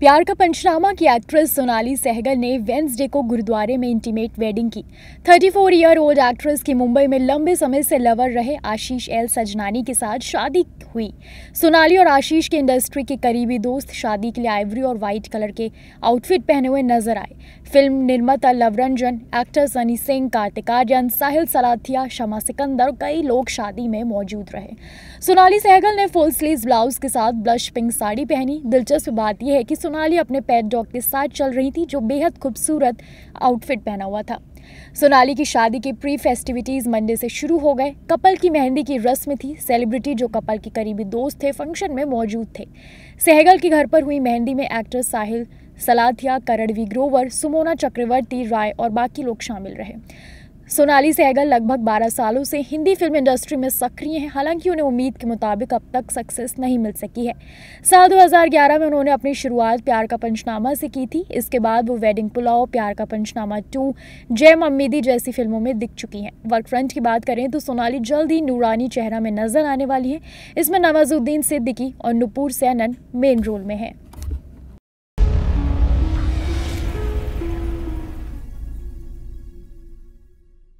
प्यार का पंचनामा की एक्ट्रेस सोनाली सहगल ने वेंसडे को गुरुद्वारे में इंटीमेट वेडिंग की 34 ईयर ओल्ड एक्ट्रेस की मुंबई में लंबे समय से लवर रहे आशीष एल सजनानी के साथ शादी हुई सोनाली और आशीष के इंडस्ट्री के करीबी दोस्त शादी के लिए आइवरी और व्हाइट कलर के आउटफिट पहने हुए नजर आए फिल्म निर्माता लवरंजन एक्टर सनी सिंह कार्तिक आर्यन साहिल सलाथिया शमा सिकंदर कई लोग शादी में मौजूद रहे सोनाली सहगल ने फुल स्लीव ब्लाउज के साथ ब्लश पिंक साड़ी पहनी दिलचस्प बात यह है कि सोनाली अपने पेट डॉग के साथ चल रही थी जो बेहद खूबसूरत आउटफिट पहना हुआ था सोनाली की शादी के प्री फेस्टिविटीज़ मंडे से शुरू हो गए कपल की मेहंदी की रस्म थी सेलिब्रिटी जो कपल के करीबी दोस्त थे फंक्शन में मौजूद थे सहगल के घर पर हुई मेहंदी में एक्टर साहिल सलाथिया करणवी ग्रोवर सुमोना चक्रवर्ती राय और बाकी लोग शामिल रहे सोनाली सहगल लगभग 12 सालों से हिंदी फिल्म इंडस्ट्री में सक्रिय हैं हालांकि उन्हें उम्मीद के मुताबिक अब तक सक्सेस नहीं मिल सकी है साल 2011 में उन्होंने अपनी शुरुआत प्यार का पंचनामा से की थी इसके बाद वो वेडिंग पुलाव प्यार का पंचनामा टू जय मम्मीदी जैसी फिल्मों में दिख चुकी हैं वर्क फ्रंट की बात करें तो सोनाली जल्द ही नूरानी चेहरा में नजर आने वाली है इसमें नवाजुद्दीन सिद्दीकी और नुपुर सैनन मेन रोल में है